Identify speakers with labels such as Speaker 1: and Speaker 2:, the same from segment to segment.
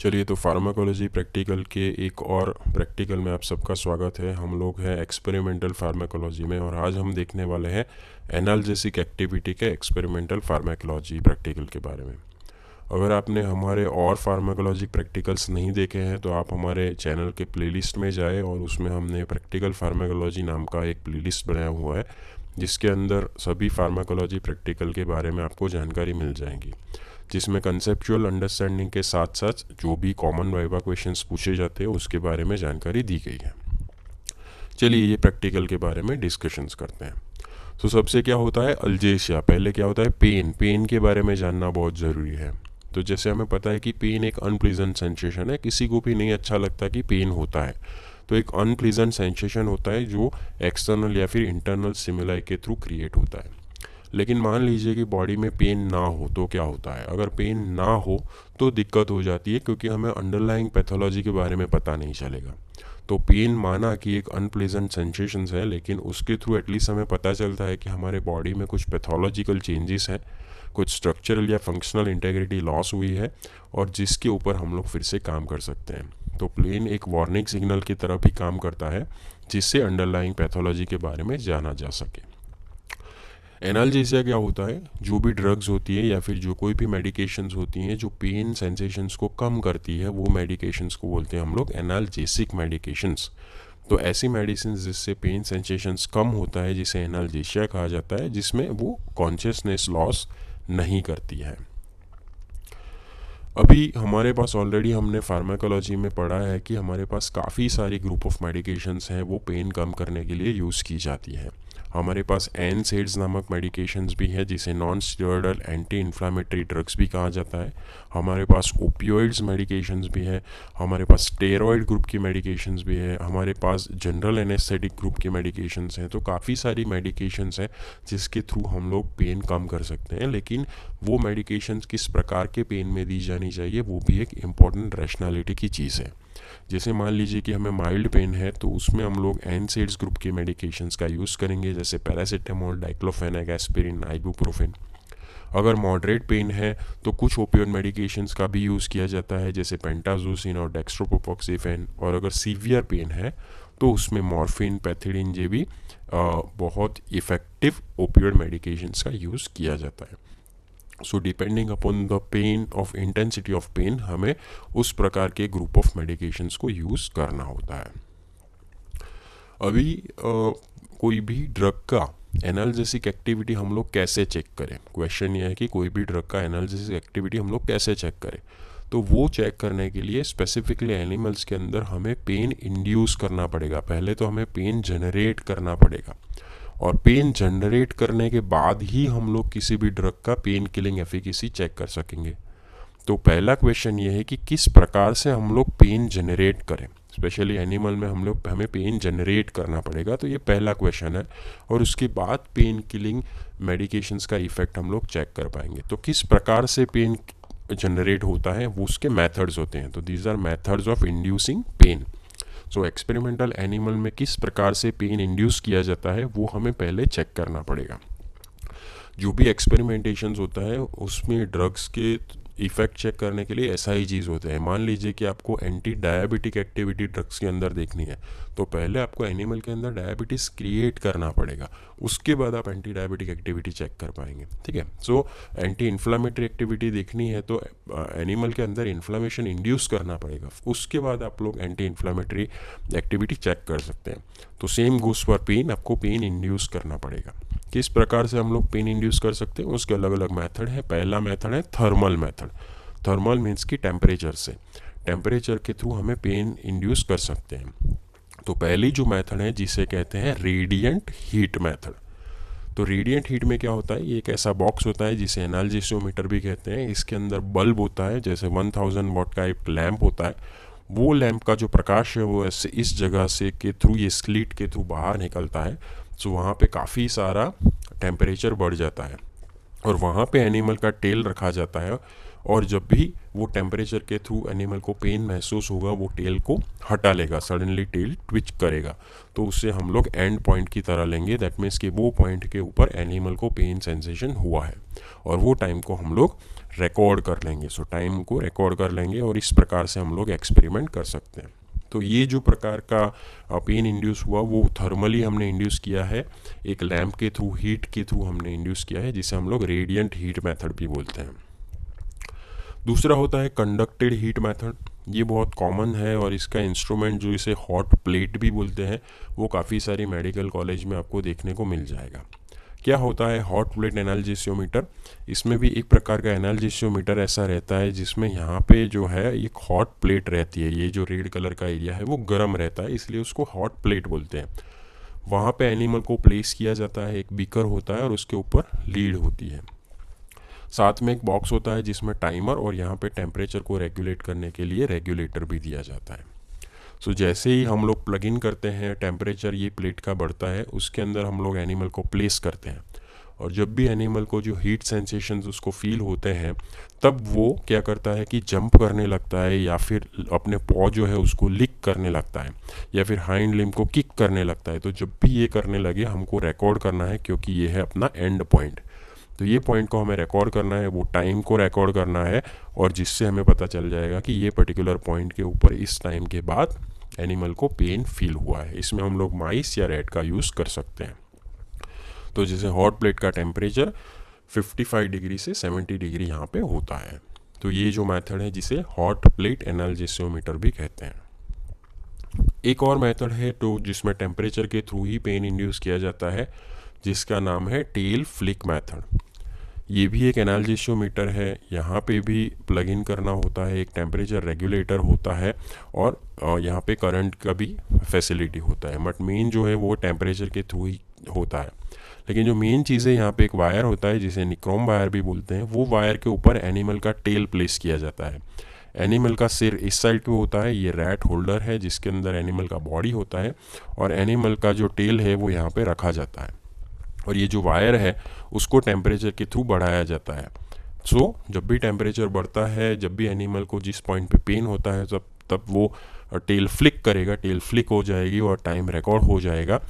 Speaker 1: चलिए तो pharmacology practical के एक और प्रैक्टिकल में आप सबका स्वागत है हम लोग हैं एक्सपेरिमेंटल फार्माकोलॉजी में और आज हम देखने वाले हैं एनालजेसिक एक्टिविटी के एक्सपेरिमेंटल फार्माकोलॉजी प्रैक्टिकल के बारे में अगर आपने हमारे और फार्माकोलॉजी प्रैक्टिकल्स नहीं देखे हैं तो आप हमारे चैनल के प्लेलिस्ट में जाए और उसमें हमने प्रैक्टिकल फार्माकोलॉजी नाम का एक प्लेलिस्ट बनाया हुआ है जिसके अंदर सभी फार्माकोलॉजी प्रैक्टिकल के बारे में आपको जानकारी मिल जाएगी जिसमें कंसेप्चुअल अंडरस्टैंडिंग के साथ साथ जो भी कॉमन वाइवा क्वेश्चन पूछे जाते हैं उसके बारे में जानकारी दी गई है चलिए ये प्रैक्टिकल के बारे में डिस्कशंस करते हैं तो सबसे क्या होता है अल्जेशिया पहले क्या होता है पेन पेन के बारे में जानना बहुत ज़रूरी है तो जैसे हमें पता है कि पेन एक अनप्लीजेंट सेंसेशन है किसी को भी नहीं अच्छा लगता कि पेन होता है तो एक अनप्लीजेंट सेंसेशन होता है जो एक्सटर्नल या फिर इंटरनल सिमिलाई के थ्रू क्रिएट होता है लेकिन मान लीजिए कि बॉडी में पेन ना हो तो क्या होता है अगर पेन ना हो तो दिक्कत हो जाती है क्योंकि हमें अंडरलाइंग पैथोलॉजी के बारे में पता नहीं चलेगा तो पेन माना कि एक अनप्लेजेंट सेंसेशन है लेकिन उसके थ्रू एटलीस्ट हमें पता चलता है कि हमारे बॉडी में कुछ पैथोलॉजिकल चेंजेस हैं कुछ स्ट्रक्चरल या फंक्शनल इंटेग्रिटी लॉस हुई है और जिसके ऊपर हम लोग फिर से काम कर सकते हैं तो प्लेन एक वार्निंग सिग्नल की तरफ भी काम करता है जिससे अंडरलाइंग पैथोलॉजी के बारे में जाना जा सके एनालजेसिया क्या होता है जो भी ड्रग्स होती है या फिर जो कोई भी मेडिकेशंस होती हैं जो पेन सेंसेशंस को कम करती है वो मेडिकेशंस को बोलते हैं हम लोग एनालजेसिक मेडिकेशंस तो ऐसी मेडिसिन जिससे पेन सेंसेशंस कम होता है जिसे एनालजेसिया कहा जाता है जिसमें वो कॉन्शियसनेस लॉस नहीं करती है अभी हमारे पास ऑलरेडी हमने फार्माकोलॉजी में पढ़ा है कि हमारे पास काफ़ी सारी ग्रुप ऑफ मेडिकेशंस हैं वो पेन कम करने के लिए यूज़ की जाती हैं हमारे पास एन सेड्स नामक मेडिकेशंस भी है जिसे non steroidal anti inflammatory drugs भी कहा जाता है हमारे पास ओपियोइड्स मेडिकेशंस भी है हमारे पास स्टेरॉयड ग्रुप की मेडिकेशंस भी है हमारे पास जनरल एनेस्थेटिक ग्रुप की मेडिकेशंस हैं तो काफ़ी सारी मेडिकेशंस हैं जिसके थ्रू हम लोग पेन कम कर सकते हैं लेकिन वो मेडिकेशंस किस प्रकार के पेन में दी जानी चाहिए वो भी एक इम्पॉर्टेंट रैशनैलिटी की चीज़ है जैसे मान लीजिए कि हमें माइल्ड पेन है तो उसमें हम लोग एनसेड्स ग्रुप के मेडिकेशंस का यूज़ करेंगे जैसे पैरासीटामोल डाइक्लोफेनेक एस्पिरिन आइबुप्रोफेन अगर मॉडरेट पेन है तो कुछ ओपियोड मेडिकेशंस का भी यूज़ किया जाता है जैसे पेंटाजोसिन और डेक्स्ट्रोपोपोक्सीफेन और अगर सीवियर पेन है तो उसमें मॉर्फिन पैथिडिन ये भी बहुत इफ़ेक्टिव ओपियोड मेडिकेशंस का यूज़ किया जाता है so depending upon the pain of intensity of pain हमें उस प्रकार के ग्रुप ऑफ मेडिकेशंस को यूज़ करना होता है अभी आ, कोई भी ड्रग का एनालिसिक एक्टिविटी हम लोग कैसे चेक करें क्वेश्चन ये है कि कोई भी ड्रग का एनालिसिस एक्टिविटी हम लोग कैसे चेक करें तो वो चेक करने के लिए स्पेसिफिकली एनिमल्स के अंदर हमें पेन इंड्यूस करना पड़ेगा पहले तो हमें पेन जनरेट करना पड़ेगा और पेन जनरेट करने के बाद ही हम लोग किसी भी ड्रग का पेन किलिंग एफिकेसी चेक कर सकेंगे तो पहला क्वेश्चन ये है कि किस प्रकार से हम लोग पेन जनरेट करें स्पेशली एनिमल में हम लोग हमें पेन जनरेट करना पड़ेगा तो ये पहला क्वेश्चन है और उसके बाद पेन किलिंग मेडिकेशंस का इफेक्ट हम लोग चेक कर पाएंगे तो किस प्रकार से पेन जनरेट होता है वो उसके मेथड्स होते हैं तो these are methods of inducing pain so experimental animal में किस प्रकार से पेन इंड्यूस किया जाता है वो हमें पहले चेक करना पड़ेगा जो भी एक्सपेरिमेंटेशंस होता है उसमें ड्रग्स के इफेक्ट चेक करने के लिए ऐसा ही चीज़ होते हैं मान लीजिए कि आपको एंटी डायबिटिक एक्टिविटी ड्रग्स के अंदर देखनी है तो पहले आपको एनिमल के अंदर डायबिटीज़ क्रिएट करना पड़ेगा उसके बाद आप एंटी डायबिटिक एक्टिविटी चेक कर पाएंगे ठीक है सो एंटी इन्फ्लामेटरी एक्टिविटी देखनी है तो एनिमल के अंदर इन्फ्लामेशन इंड्यूस करना पड़ेगा उसके बाद आप लोग एंटी इन्फ्लामेटरी एक्टिविटी चेक कर सकते हैं तो सेम गोस फॉर पेन आपको पेन इंड्यूस करना पड़ेगा किस प्रकार से हम लोग पेन इंड्यूस कर सकते हैं उसके अलग अलग मैथड है पहला मैथड है थर्मल मैथड कारण थर्मल मीन्स की टेम्परेचर से टेम्परेचर के थ्रू हमें पेन इंड्यूस कर सकते हैं तो पहली जो मेथड है जिसे कहते हैं रेडियंट हीट मेथड तो रेडियंट हीट में क्या होता है ये एक ऐसा बॉक्स होता है जिसे एनालजिसोमीटर भी कहते हैं इसके अंदर बल्ब होता है जैसे 1000 थाउजेंड वॉट का एक लैम्प होता है वो लैम्प का जो प्रकाश है वो ऐसे इस जगह से के थ्रू ये स्लीट के थ्रू बाहर निकलता है सो वहाँ पे काफ़ी सारा टेम्परेचर बढ़ जाता है और वहाँ पे एनिमल का टेल रखा जाता है और जब भी वो टेम्परेचर के थ्रू एनिमल को पेन महसूस होगा वो टेल को हटा लेगा सडनली टेल ट्विच करेगा तो उससे हम लोग एंड पॉइंट की तरह लेंगे दैट मीन्स कि वो पॉइंट के ऊपर एनिमल को पेन सेंसेशन हुआ है और वो टाइम को हम लोग रिकॉर्ड कर लेंगे सो so, टाइम को रिकॉर्ड कर लेंगे और इस प्रकार से हम लोग एक्सपेरिमेंट कर सकते हैं तो ये जो प्रकार का पेन इंड्यूस हुआ वो थर्मली हमने इंड्यूस किया है एक लैम्प के थ्रू हीट के थ्रू हमने इंड्यूस किया है जिसे हम लोग रेडियंट हीट मेथड भी बोलते हैं दूसरा होता है कंडक्टेड हीट मेथड ये बहुत कॉमन है और इसका इंस्ट्रूमेंट जो इसे हॉट प्लेट भी बोलते हैं वो काफ़ी सारी मेडिकल कॉलेज में आपको देखने को मिल जाएगा क्या होता है हॉट प्लेट एनालजिसियोमीटर इसमें भी एक प्रकार का एनालजिसियोमीटर ऐसा रहता है जिसमें यहाँ पे जो है एक हॉट प्लेट रहती है ये जो रेड कलर का एरिया है वो गर्म रहता है इसलिए उसको हॉट प्लेट बोलते हैं वहाँ पे एनिमल को प्लेस किया जाता है एक बीकर होता है और उसके ऊपर लीड होती है साथ में एक बॉक्स होता है जिसमें टाइमर और यहाँ पे टेम्परेचर को रेगुलेट करने के लिए रेगुलेटर भी दिया जाता है सो so, जैसे ही हम लोग प्लग इन करते हैं टेम्परेचर ये प्लेट का बढ़ता है उसके अंदर हम लोग एनिमल को प्लेस करते हैं और जब भी एनिमल को जो हीट सेंसेशंस उसको फील होते हैं तब वो क्या करता है कि जंप करने लगता है या फिर अपने पॉ जो है उसको लिक करने लगता है या फिर हाइंड लिम को किक करने लगता है तो जब भी ये करने लगे हमको रिकॉर्ड करना है क्योंकि ये है अपना एंड पॉइंट तो ये पॉइंट को हमें रिकॉर्ड करना है वो टाइम को रिकॉर्ड करना है और जिससे हमें पता चल जाएगा कि ये पर्टिकुलर पॉइंट के ऊपर इस टाइम के बाद एनिमल को पेन फील हुआ है इसमें हम लोग माइस या रेड का यूज़ कर सकते हैं तो जैसे हॉट प्लेट का टेम्परेचर 55 डिग्री से 70 डिग्री यहाँ पे होता है तो ये जो मेथड है जिसे हॉट प्लेट एनालजेसियोमीटर भी कहते हैं एक और मेथड है तो जिसमें टेम्परेचर के थ्रू ही पेन इंड्यूस किया जाता है जिसका नाम है टेल फ्लिक मेथड ये भी एक एनालजेशियो मीटर है यहाँ पे भी प्लग इन करना होता है एक टेम्परेचर रेगुलेटर होता है और यहाँ पे करंट का भी फैसिलिटी होता है बट मेन जो है वो टेम्परेचर के थ्रू ही होता है लेकिन जो मेन चीज़ है यहाँ पे एक वायर होता है जिसे निक्रोम वायर भी बोलते हैं वो वायर के ऊपर एनिमल का टेल प्लेस किया जाता है एनिमल का सिर इस साइड पे होता है ये रैट होल्डर है जिसके अंदर एनिमल का बॉडी होता है और एनिमल का जो टेल है वो यहाँ पे रखा जाता है और ये जो वायर है उसको टेम्परेचर के थ्रू बढ़ाया जाता है सो so, जब भी टेम्परेचर बढ़ता है जब भी एनिमल को जिस पॉइंट पे पेन होता है तब तब वो टेल फ्लिक करेगा टेल फ्लिक हो जाएगी और टाइम रिकॉर्ड हो जाएगा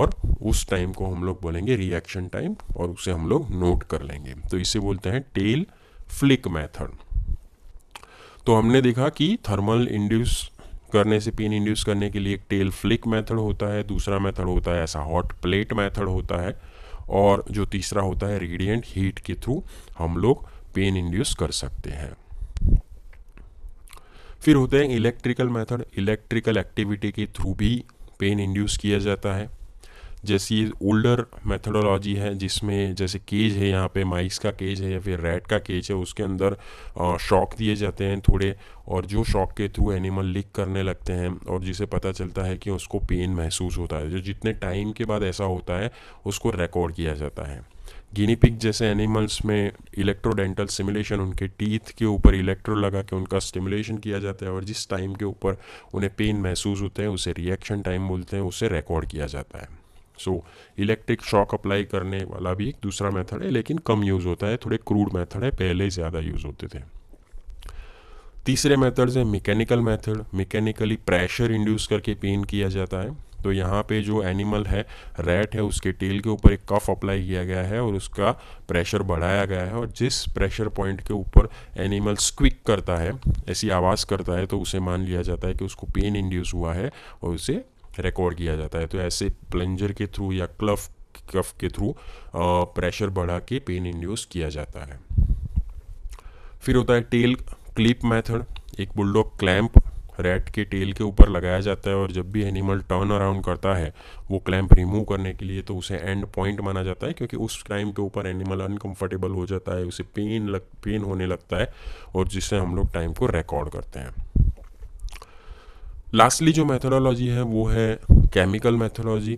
Speaker 1: और उस टाइम को हम लोग बोलेंगे रिएक्शन टाइम और उसे हम लोग नोट कर लेंगे तो इसे बोलते हैं टेल फ्लिक मेथड तो हमने देखा कि थर्मल इंड्यूस करने से पेन इंड्यूस करने के लिए एक टेल फ्लिक मेथड होता है दूसरा मेथड होता है ऐसा हॉट प्लेट मेथड होता है और जो तीसरा होता है रेडियंट हीट के थ्रू हम लोग पेन इंड्यूस कर सकते हैं फिर होते हैं इलेक्ट्रिकल मेथड इलेक्ट्रिकल एक्टिविटी के थ्रू भी पेन इंड्यूस किया जाता है जैसी ओल्डर मेथडोलॉजी है जिसमें जैसे केज है यहाँ पे माइस का केज है या फिर रेड का केज है उसके अंदर शॉक दिए जाते हैं थोड़े और जो शॉक के थ्रू एनिमल लिक करने लगते हैं और जिसे पता चलता है कि उसको पेन महसूस होता है जो जितने टाइम के बाद ऐसा होता है उसको रिकॉर्ड किया जाता है गिनीपिक जैसे एनिमल्स में इलेक्ट्रोडेंटल सिमुलेशन उनके टीथ के ऊपर इलेक्ट्रो लगा के उनका स्टिमुलेशन किया जाता है और जिस टाइम के ऊपर उन्हें पेन महसूस होते हैं उसे रिएक्शन टाइम बोलते हैं उसे रिकॉर्ड किया जाता है सो इलेक्ट्रिक शॉक अप्लाई करने वाला भी एक दूसरा मेथड है लेकिन कम यूज़ होता है थोड़े क्रूड मेथड है पहले ज़्यादा यूज़ होते थे तीसरे मेथड्स हैं mechanical method mechanically pressure induce करके पेन किया जाता है तो यहाँ पे जो एनिमल है रैट है उसके टेल के ऊपर एक कफ अप्लाई किया गया है और उसका प्रेशर बढ़ाया गया है और जिस प्रेशर पॉइंट के ऊपर एनिमल स्क्विक करता है ऐसी आवाज़ करता है तो उसे मान लिया जाता है कि उसको पेन इंड्यूस हुआ है और उसे रिकॉर्ड किया जाता है तो ऐसे प्लंजर के थ्रू या क्लफ कफ के थ्रू प्रेशर बढ़ा के पेन इंड्यूस किया जाता है फिर होता है टेल क्लिप मेथड एक बुलडॉग क्लैंप रैट के टेल के ऊपर लगाया जाता है और जब भी एनिमल टर्न अराउंड करता है वो क्लैंप रिमूव करने के लिए तो उसे एंड पॉइंट माना जाता है क्योंकि उस टाइम के ऊपर एनिमल अनकंफर्टेबल हो जाता है उसे पेन लग पेन होने लगता है और जिससे हम लोग टाइम को रिकॉर्ड करते हैं लास्टली जो मैथोलॉजी है वो है केमिकल मैथोलॉजी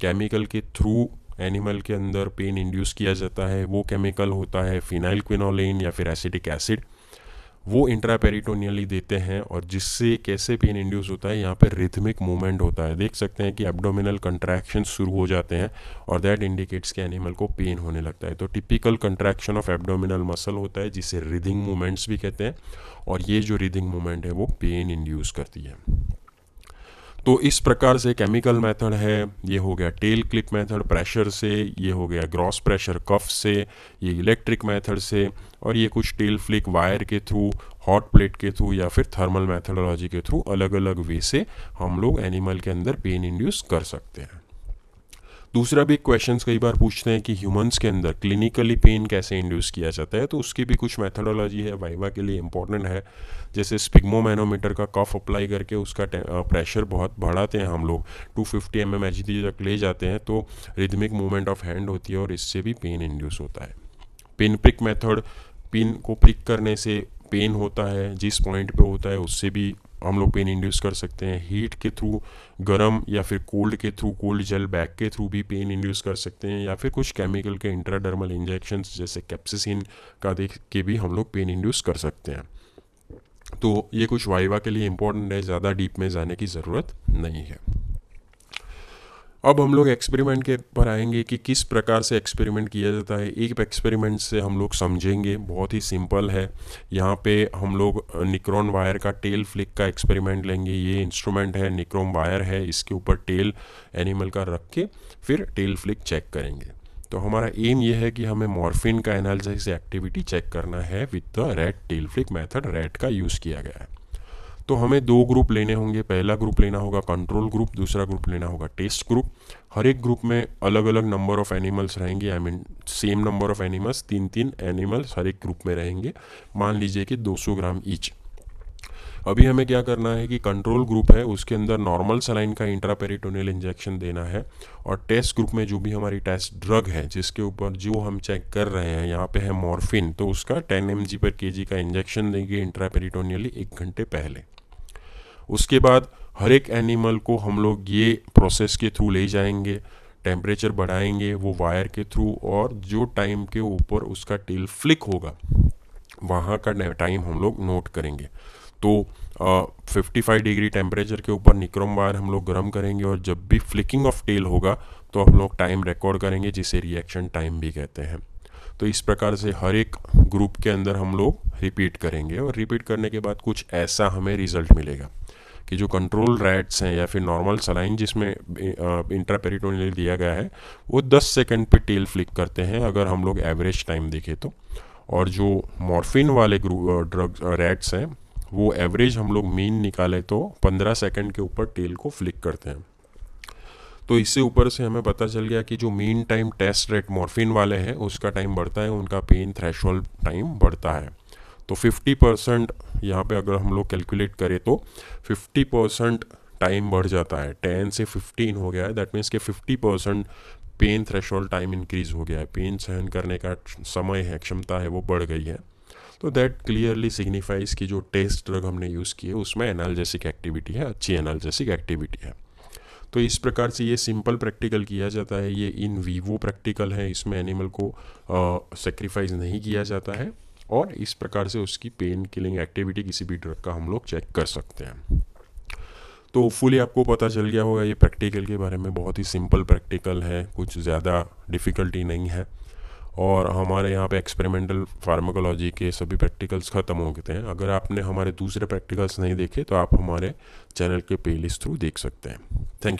Speaker 1: केमिकल के थ्रू एनिमल के अंदर पेन इंड्यूस किया जाता है वो केमिकल होता है फिनाइल क्विनोलिन या फिर एसिडिक एसिड वो इंट्रापेरिटोनियली देते हैं और जिससे कैसे पेन इंड्यूस होता है यहाँ पे रिथमिक मूवमेंट होता है देख सकते हैं कि एब्डोमिनल कंट्रैक्शन शुरू हो जाते हैं और दैट इंडिकेट्स कि एनिमल को पेन होने लगता है तो typical contraction of abdominal muscle होता है जिसे रिदिंग मूवमेंट्स भी कहते हैं और ये जो रिदिंग मूवमेंट है वो पेन इंड्यूस करती है तो इस प्रकार से केमिकल मेथड है ये हो गया टेल क्लिप मेथड प्रेशर से ये हो गया ग्रॉस प्रेशर कफ से ये इलेक्ट्रिक मेथड से और ये कुछ टेल फ्लिक वायर के थ्रू हॉट प्लेट के थ्रू या फिर थर्मल मेथडोलॉजी के थ्रू अलग अलग वे से हम लोग एनिमल के अंदर पेन इंड्यूस कर सकते हैं दूसरा भी क्वेश्चन कई बार पूछते हैं कि ह्यूमंस के अंदर क्लिनिकली पेन कैसे इंड्यूस किया जाता है तो उसकी भी कुछ मैथडोलॉजी है वाइवा के लिए इंपॉर्टेंट है जैसे स्पिग्मोमैनोमीटर का कफ अप्लाई करके उसका प्रेशर बहुत बढ़ाते हैं हम लोग टू फिफ्टी एम एम तक ले जाते हैं तो रिदमिक मूवमेंट ऑफ हैंड होती है और इससे भी पेन इंड्यूस होता है पिन प्रिक मेथड पिन को प्रिक करने से पेन होता है जिस पॉइंट पे होता है उससे भी हम लोग पेन इंड्यूस कर सकते हैं हीट के थ्रू गर्म या फिर कोल्ड के थ्रू कोल्ड जेल बैग के थ्रू भी पेन इंड्यूस कर सकते हैं या फिर कुछ केमिकल के इंट्राडर्मल इंजेक्शन जैसे कैप्सिसिन का देख के भी हम लोग पेन इंड्यूस कर सकते हैं तो ये कुछ वाइवा के लिए इंपॉर्टेंट है ज़्यादा डीप में जाने की ज़रूरत नहीं है अब हम लोग एक्सपेरिमेंट के पर आएंगे कि किस प्रकार से एक्सपेरिमेंट किया जाता है एक एक्सपेरिमेंट से हम लोग समझेंगे बहुत ही सिंपल है यहाँ पे हम लोग निक्रॉन वायर का टेल फ्लिक का एक्सपेरिमेंट लेंगे ये इंस्ट्रूमेंट है निक्रोम वायर है इसके ऊपर टेल एनिमल का रख के फिर टेल फ्लिक चेक करेंगे तो हमारा एम ये है कि हमें मॉर्फिन का एनालिस एक्टिविटी चेक करना है with the rat tail flick method rat का यूज़ किया गया है तो हमें दो ग्रुप लेने होंगे पहला ग्रुप लेना होगा कंट्रोल ग्रुप दूसरा ग्रुप लेना होगा टेस्ट ग्रुप हर एक ग्रुप में अलग अलग नंबर ऑफ़ एनिमल्स रहेंगे I mean same number of animals तीन तीन एनिमल्स हर एक ग्रुप में रहेंगे मान लीजिए कि 200 ग्राम ईच अभी हमें क्या करना है कि कंट्रोल ग्रुप है उसके अंदर नॉर्मल सलाइन का इंट्रापेरिटोनियल इंजेक्शन देना है और टेस्ट ग्रुप में जो भी हमारी टेस्ट ड्रग है जिसके ऊपर जो हम चेक कर रहे हैं यहाँ पे है मॉर्फिन तो उसका 10 एम पर के का इंजेक्शन देंगे इंट्रापेरिटोनियली एक घंटे पहले उसके बाद हर एक एनिमल को हम लोग ये प्रोसेस के थ्रू ले जाएंगे टेम्परेचर बढ़ाएंगे वो वायर के थ्रू और जो टाइम के ऊपर उसका टेल फ्लिक होगा वहाँ का टाइम हम लोग नोट करेंगे तो फिफ्टी फाइव डिग्री टेम्परेचर के ऊपर निक्रम वायर हम लोग गर्म करेंगे और जब भी फ्लिकिंग ऑफ टेल होगा तो हम लोग टाइम रिकॉर्ड करेंगे जिसे रिएक्शन टाइम भी कहते हैं तो इस प्रकार से हर एक ग्रुप के अंदर हम लोग रिपीट करेंगे और रिपीट करने के बाद कुछ ऐसा हमें रिजल्ट मिलेगा कि जो कंट्रोल रैट्स हैं या फिर नॉर्मल सलाइन जिसमें इंट्रापेरिटोनियल दिया गया है वो 10 सेकंड पे टेल फ्लिक करते हैं अगर हम लोग एवरेज टाइम देखें तो और जो मॉर्फिन वाले ड्रग्स रैट्स हैं वो एवरेज हम लोग मीन निकाले तो 15 सेकंड के ऊपर टेल को फ्लिक करते हैं तो इससे ऊपर से हमें पता चल गया कि जो mean time test rat morphine वाले हैं उसका टाइम बढ़ता है उनका पेन थ्रेश टाइम बढ़ता है तो 50 परसेंट यहाँ पर अगर हम लोग कैलकुलेट करें तो 50 परसेंट टाइम बढ़ जाता है 10 से 15 हो गया है दैट मीन्स के 50 percent pain threshold time increase हो गया है पेन सहन करने का समय है क्षमता है वो बढ़ गई है तो दैट क्लियरली सिग्निफाइज कि जो टेस्ट ड्रग हमने यूज़ किए उसमें एनालजेसिक एक्टिविटी है अच्छी एनालजेसिक एक्टिविटी है तो इस प्रकार से ये सिंपल प्रैक्टिकल किया जाता है ये इन वीवो प्रैक्टिकल है इसमें एनिमल को सेक्रीफाइस नहीं किया जाता है और इस प्रकार से उसकी पेन किलिंग एक्टिविटी किसी भी ड्रग का हम लोग चेक कर सकते हैं तो होपफुली आपको पता चल गया होगा ये प्रैक्टिकल के बारे में बहुत ही सिंपल प्रैक्टिकल है कुछ ज़्यादा डिफ़िकल्टी नहीं है और हमारे यहाँ पे एक्सपेरिमेंटल फार्माकोलॉजी के सभी प्रैक्टिकल्स ख़त्म हो गए हैं अगर आपने हमारे दूसरे प्रैक्टिकल्स नहीं देखे तो आप हमारे चैनल के प्लेलिस्ट थ्रू देख सकते हैं थैंक यू